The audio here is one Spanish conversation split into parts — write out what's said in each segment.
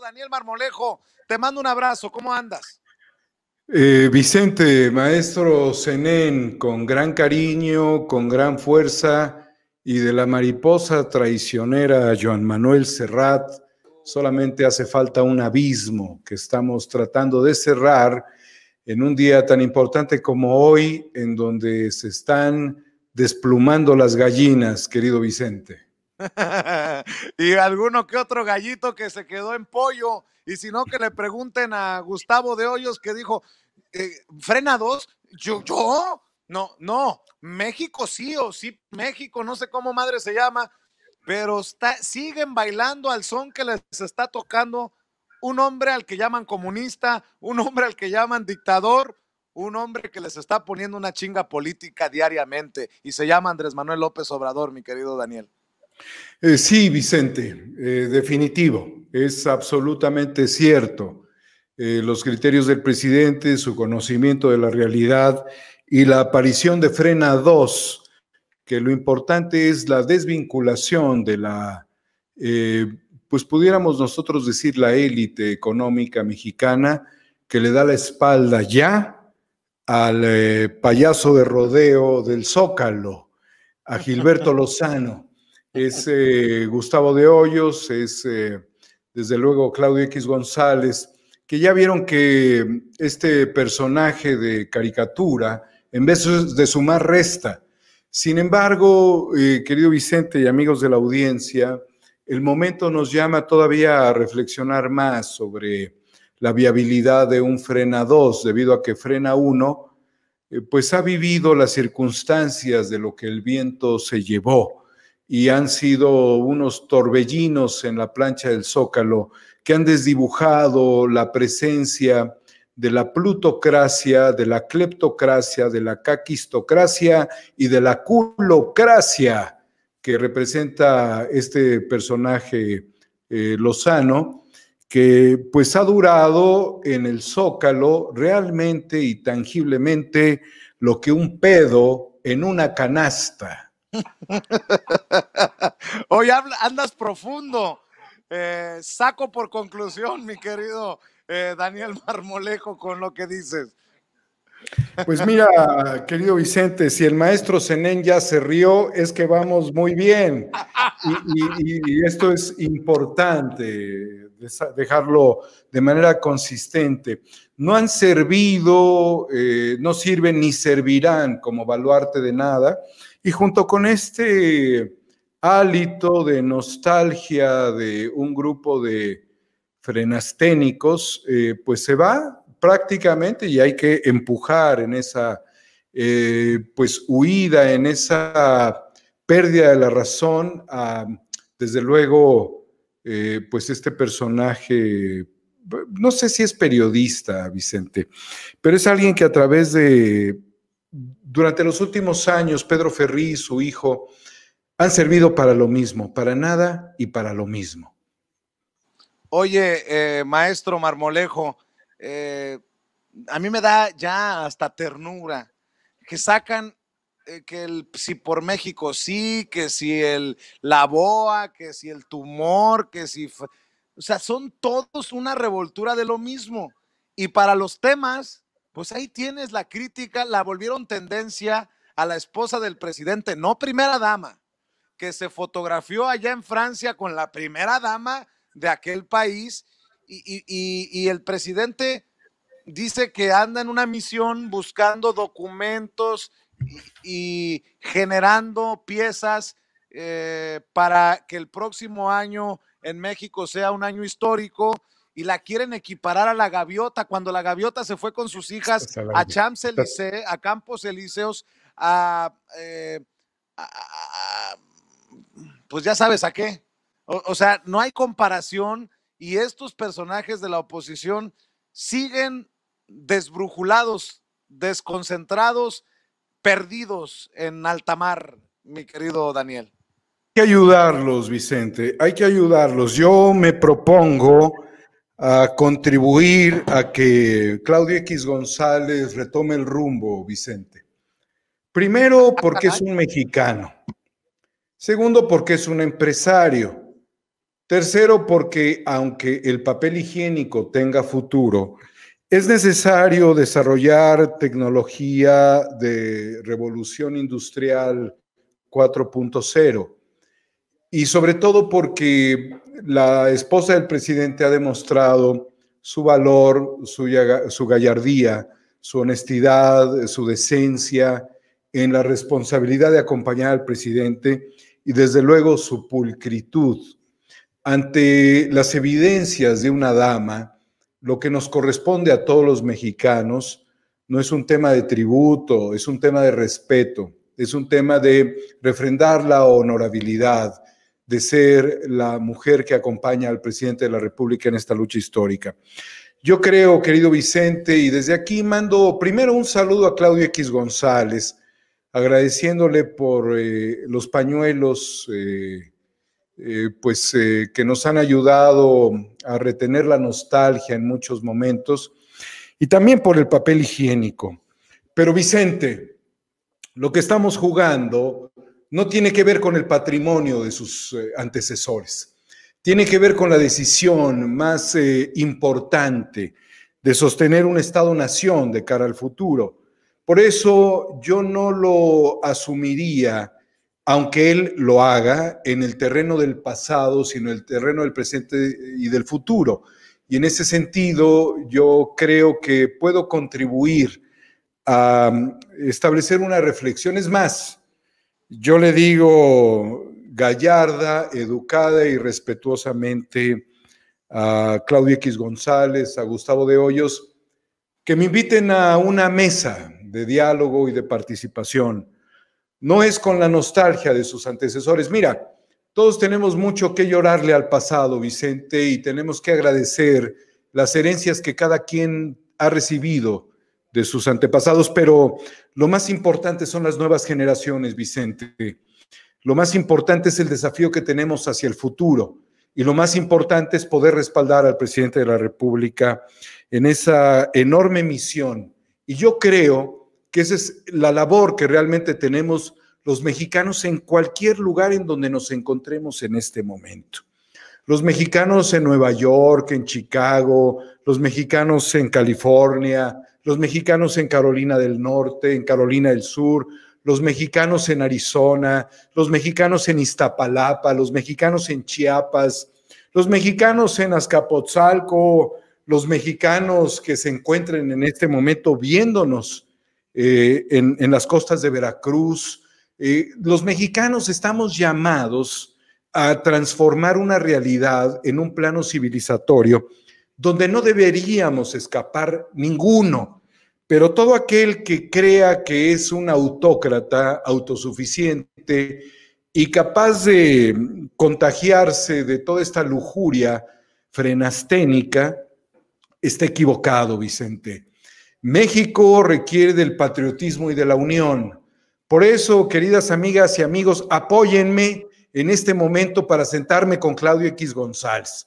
Daniel Marmolejo. Te mando un abrazo, ¿cómo andas? Eh, Vicente, maestro Zenén, con gran cariño, con gran fuerza, y de la mariposa traicionera Joan Manuel Serrat, solamente hace falta un abismo que estamos tratando de cerrar en un día tan importante como hoy, en donde se están desplumando las gallinas, querido Vicente. y alguno que otro gallito que se quedó en pollo. Y si no, que le pregunten a Gustavo de Hoyos que dijo, eh, frena dos, yo, yo, no, no, México sí o sí, México, no sé cómo madre se llama, pero siguen bailando al son que les está tocando un hombre al que llaman comunista, un hombre al que llaman dictador, un hombre que les está poniendo una chinga política diariamente y se llama Andrés Manuel López Obrador, mi querido Daniel. Eh, sí, Vicente, eh, definitivo, es absolutamente cierto. Eh, los criterios del presidente, su conocimiento de la realidad y la aparición de Frena 2, que lo importante es la desvinculación de la, pues pudiéramos nosotros decir, la élite económica mexicana que le da la espalda ya al payaso de rodeo del Zócalo, a Gilberto Lozano es Gustavo de Hoyos, es desde luego Claudio X González, que ya vieron que este personaje de caricatura, en vez de sumar, resta. Sin embargo, eh, querido Vicente y amigos de la audiencia, el momento nos llama todavía a reflexionar más sobre la viabilidad de un frena 2, debido a que frena uno, eh, pues ha vivido las circunstancias de lo que el viento se llevó y han sido unos torbellinos en la plancha del zócalo que han desdibujado la presencia de la plutocracia, de la cleptocracia, de la caquistocracia y de la culocracia que representa este personaje eh, Lozano, que pues ha durado en el zócalo realmente y tangiblemente lo que un pedo en una canasta Hoy andas profundo. Eh, saco por conclusión, mi querido eh, Daniel Marmolejo, con lo que dices. Pues mira, querido Vicente, si el maestro Zenén ya se rió, es que vamos muy bien. Y, esto es importante, dejarlo de manera consistente. No han servido, eh, no sirven ni servirán como baluarte de nada y junto con este hálito de nostalgia de un grupo de frenasténicos, eh, pues se va prácticamente y hay que empujar en esa eh, pues huida, en esa pérdida de la razón desde luego, eh, pues este personaje, no sé si es periodista, Vicente, pero es alguien que a través de durante los últimos años, Pedro Ferri y su hijo han servido para lo mismo, para nada y para lo mismo. Oye, eh, maestro Marmolejo, eh, a mí me da ya hasta ternura que sacan eh, que el, si por México sí, que si el, la boa, que si el tumor, que si... O sea, son todos una revoltura de lo mismo. Y para los temas pues ahí tienes la crítica, la volvieron tendencia a la esposa del presidente, no primera dama, que se fotografió allá en Francia con la primera dama de aquel país y, el presidente dice que anda en una misión buscando documentos y, generando piezas eh, para que el próximo año en México sea un año histórico y la quieren equiparar a la gaviota cuando la gaviota se fue con sus hijas a Champs élysées a Campos Elíseos, eh, a, pues ya sabes a qué. O, sea, no hay comparación y estos personajes de la oposición siguen desbrujulados, desconcentrados, perdidos en alta mar, mi querido Daniel. Hay que ayudarlos, Vicente, hay que ayudarlos. Yo me propongo a contribuir a que Claudio X González retome el rumbo, Vicente. Primero, porque es un mexicano. Segundo, porque es un empresario. Tercero, porque aunque el papel higiénico tenga futuro, es necesario desarrollar tecnología de revolución industrial 4.0. Y sobre todo porque la esposa del presidente ha demostrado su valor, su, gallardía, su honestidad, su decencia en la responsabilidad de acompañar al presidente y desde luego su pulcritud. Ante las evidencias de una dama, lo que nos corresponde a todos los mexicanos no es un tema de tributo, es un tema de respeto, es un tema de refrendar la honorabilidad, de ser la mujer que acompaña al presidente de la República en esta lucha histórica. Yo creo, querido Vicente, y desde aquí mando primero un saludo a Claudio X González, agradeciéndole por eh, los pañuelos eh, eh, pues, que nos han ayudado a retener la nostalgia en muchos momentos, y también por el papel higiénico. Pero Vicente, lo que estamos jugando no tiene que ver con el patrimonio de sus eh, antecesores, tiene que ver con la decisión más eh, importante de sostener un Estado-nación de cara al futuro. Por eso yo no lo asumiría, aunque él lo haga, en el terreno del pasado, sino en el terreno del presente y del futuro. Y en ese sentido, yo creo que puedo contribuir a mm, establecer unas reflexiones más, yo le digo gallarda, educada y respetuosamente a Claudia X González, a Gustavo de Hoyos, que me inviten a una mesa de diálogo y de participación. No es con la nostalgia de sus antecesores. Mira, todos tenemos mucho que llorarle al pasado, Vicente, y tenemos que agradecer las herencias que cada quien ha recibido de sus antepasados, pero lo más importante son las nuevas generaciones, Vicente. Lo más importante es el desafío que tenemos hacia el futuro y lo más importante es poder respaldar al presidente de la República en esa enorme misión. Y yo creo que esa es la labor que realmente tenemos los mexicanos en cualquier lugar en donde nos encontremos en este momento. Los mexicanos en Nueva York, en Chicago, los mexicanos en California, los mexicanos en Carolina del Norte, en Carolina del Sur, los mexicanos en Arizona, los mexicanos en Iztapalapa, los mexicanos en Chiapas, los mexicanos en Azcapotzalco, los mexicanos que se encuentren en este momento viéndonos eh, en, las costas de Veracruz. Eh, los mexicanos estamos llamados a transformar una realidad en un plano civilizatorio donde no deberíamos escapar ninguno. Pero todo aquel que crea que es un autócrata autosuficiente y capaz de contagiarse de toda esta lujuria frenasténica, está equivocado, Vicente. México requiere del patriotismo y de la unión. Por eso, queridas amigas y amigos, apóyenme en este momento para sentarme con Claudio X González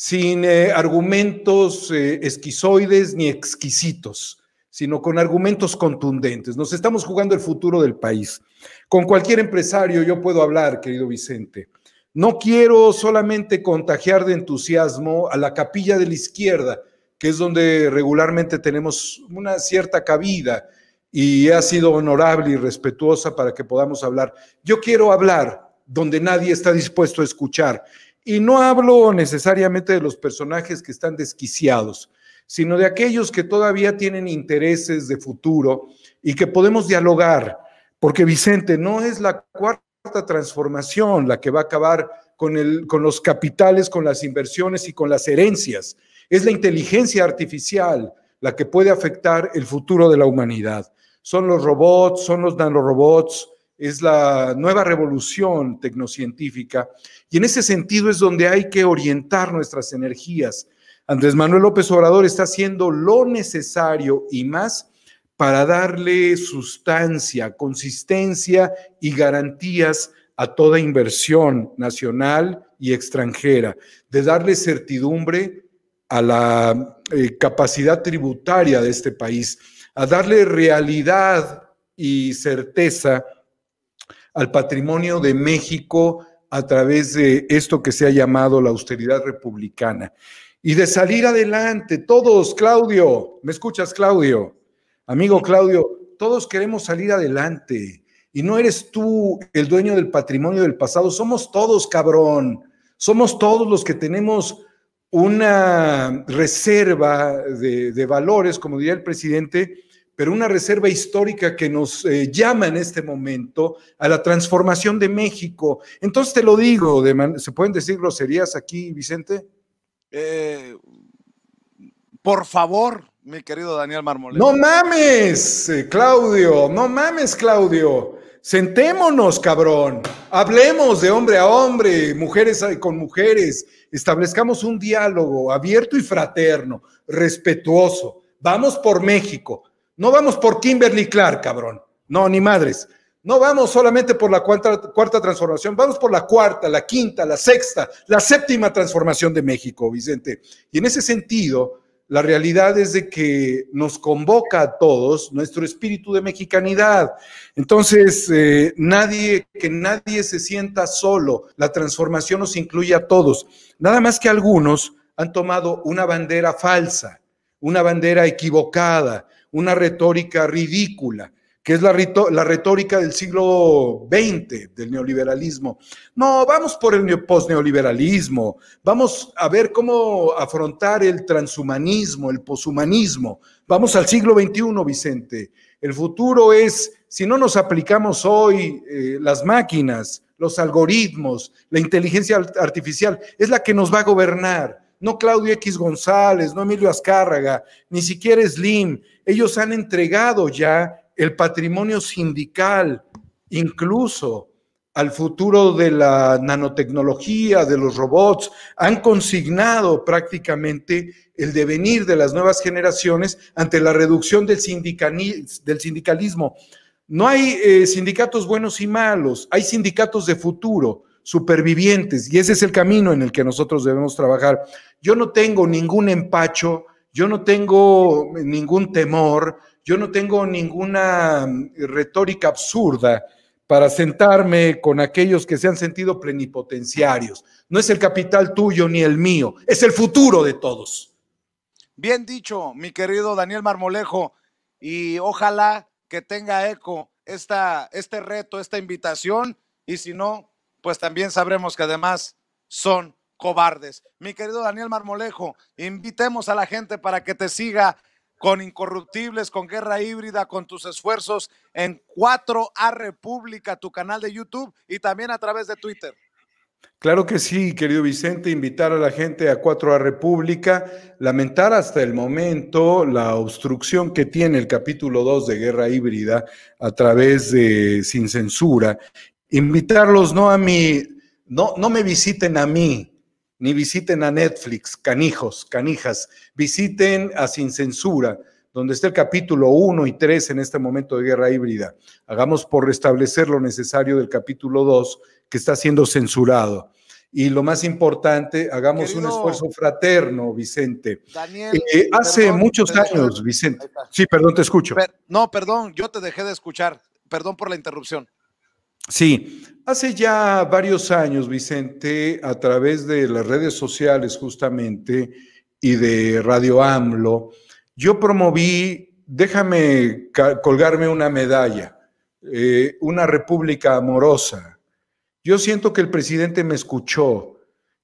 sin eh, argumentos eh, esquizoides ni exquisitos, sino con argumentos contundentes. Nos estamos jugando el futuro del país. Con cualquier empresario yo puedo hablar, querido Vicente. No quiero solamente contagiar de entusiasmo a la capilla de la izquierda, que es donde regularmente tenemos una cierta cabida y ha sido honorable y respetuosa para que podamos hablar. Yo quiero hablar donde nadie está dispuesto a escuchar y no hablo necesariamente de los personajes que están desquiciados, sino de aquellos que todavía tienen intereses de futuro y que podemos dialogar, porque Vicente, no es la cuarta transformación la que va a acabar con, el, con los capitales, con las inversiones y con las herencias. Es la inteligencia artificial la que puede afectar el futuro de la humanidad. Son los robots, son los nanorobots, es la nueva revolución tecnocientífica y en ese sentido es donde hay que orientar nuestras energías. Andrés Manuel López Obrador está haciendo lo necesario y más para darle sustancia, consistencia y garantías a toda inversión nacional y extranjera, de darle certidumbre a la eh, capacidad tributaria de este país, a darle realidad y certeza al patrimonio de México a través de esto que se ha llamado la austeridad republicana y de salir adelante. Todos, Claudio, ¿me escuchas, Claudio? Amigo Claudio, todos queremos salir adelante. Y no eres tú el dueño del patrimonio del pasado, somos todos, cabrón. Somos todos los que tenemos una reserva de, valores, como diría el presidente, pero una reserva histórica que nos eh, llama en este momento a la transformación de México. Entonces te lo digo, ¿se pueden decir groserías aquí, Vicente? Eh, por favor, mi querido Daniel Marmolejo. No mames, eh, Claudio, no mames, Claudio. Sentémonos, cabrón. Hablemos de hombre a hombre, mujeres con mujeres. Establezcamos un diálogo abierto y fraterno, respetuoso. Vamos por México. No vamos por Kimberly Clark, cabrón. No, ni madres. No vamos solamente por la cuarta, transformación, vamos por la cuarta, la quinta, la sexta, la séptima transformación de México, Vicente. Y en ese sentido, la realidad es de que nos convoca a todos nuestro espíritu de mexicanidad. Entonces, eh, nadie, que nadie se sienta solo. La transformación nos incluye a todos. Nada más que algunos han tomado una bandera falsa, una bandera equivocada, una retórica ridícula, que es la, la retórica del siglo XX, del neoliberalismo. No, vamos por el posneoliberalismo, vamos a ver cómo afrontar el transhumanismo, el poshumanismo. Vamos al siglo XXI, Vicente. El futuro es, si no nos aplicamos hoy eh, las máquinas, los algoritmos, la inteligencia artificial, es la que nos va a gobernar no Claudio X González, no Emilio Azcárraga, ni siquiera Slim. Ellos han entregado ya el patrimonio sindical, incluso al futuro de la nanotecnología, de los robots, han consignado prácticamente el devenir de las nuevas generaciones ante la reducción del, sindicalismo. No hay eh, sindicatos buenos y malos, hay sindicatos de futuro supervivientes y ese es el camino en el que nosotros debemos trabajar. Yo no tengo ningún empacho, yo no tengo ningún temor, yo no tengo ninguna retórica absurda para sentarme con aquellos que se han sentido plenipotenciarios. No es el capital tuyo ni el mío, es el futuro de todos. Bien dicho, mi querido Daniel Marmolejo, y ojalá que tenga eco esta, este reto, esta invitación, y si no, pues también sabremos que además son cobardes. Mi querido Daniel Marmolejo, invitemos a la gente para que te siga con Incorruptibles, con Guerra Híbrida, con tus esfuerzos en 4A República, tu canal de YouTube y también a través de Twitter. Claro que sí, querido Vicente, invitar a la gente a 4A República, lamentar hasta el momento la obstrucción que tiene el capítulo 2 de Guerra Híbrida a través de Sin Censura Invitarlos no a mí, no, no me visiten a mí, ni visiten a Netflix, canijos, canijas, visiten a Sin Censura, donde está el capítulo 1 y 3 en este momento de guerra híbrida. Hagamos por restablecer lo necesario del capítulo 2 que está siendo censurado. Y lo más importante, hagamos un esfuerzo fraterno, Vicente. Daniel, eh, hace muchos años, Vicente. Sí, perdón, te escucho. no, perdón, yo te dejé de escuchar. Perdón por la interrupción. Sí, hace ya varios años, Vicente, a través de las redes sociales justamente y de Radio AMLO, yo promoví, déjame colgarme una medalla, eh, una república amorosa. Yo siento que el presidente me escuchó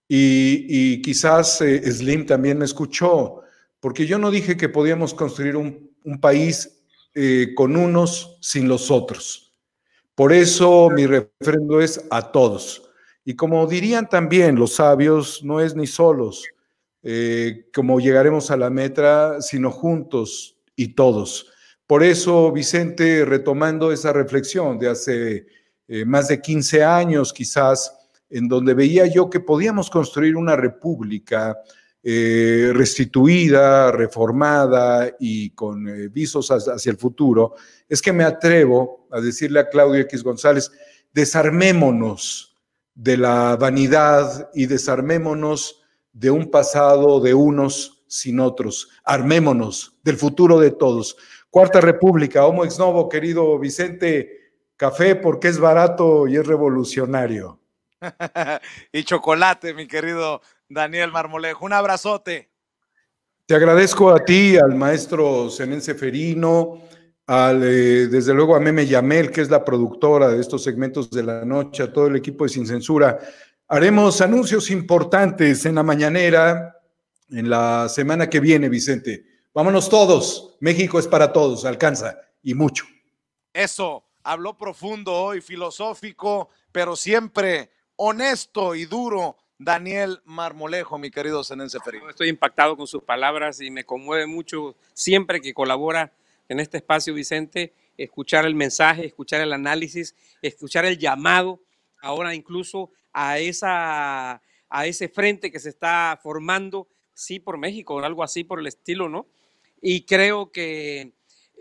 y, quizás eh, Slim también me escuchó, porque yo no dije que podíamos construir un, país eh, con unos sin los otros. Por eso mi refrendo es a todos. Y como dirían también los sabios, no es ni solos, eh, como llegaremos a la metra, sino juntos y todos. Por eso, Vicente, retomando esa reflexión de hace eh, más de 15 años quizás, en donde veía yo que podíamos construir una república eh, restituida, reformada y con eh, visos hacia el futuro, es que me atrevo a decirle a Claudio X González, desarmémonos de la vanidad y desarmémonos de un pasado de unos sin otros, armémonos del futuro de todos. Cuarta República, Homo ex novo, querido Vicente, café porque es barato y es revolucionario. y chocolate, mi querido Daniel Marmolejo. Un abrazote. Te agradezco a ti, al maestro Senense Ferino, eh, desde luego a Meme Yamel, que es la productora de estos segmentos de la noche, a todo el equipo de Sin Censura. Haremos anuncios importantes en la mañanera, en la semana que viene, Vicente. Vámonos todos. México es para todos, alcanza y mucho. Eso, habló profundo hoy, filosófico, pero siempre honesto y duro Daniel Marmolejo, mi querido Senense ferido. Estoy impactado con sus palabras y me conmueve mucho siempre que colabora en este espacio, Vicente, escuchar el mensaje, escuchar el análisis, escuchar el llamado, ahora incluso a, esa, a ese frente que se está formando, sí, por México, o algo así por el estilo, ¿no? Y creo que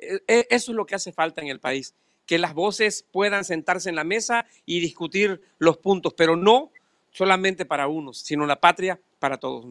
eh, e, eso es lo que hace falta en el país, que las voces puedan sentarse en la mesa y discutir los puntos, pero no solamente para unos, sino la patria para todos.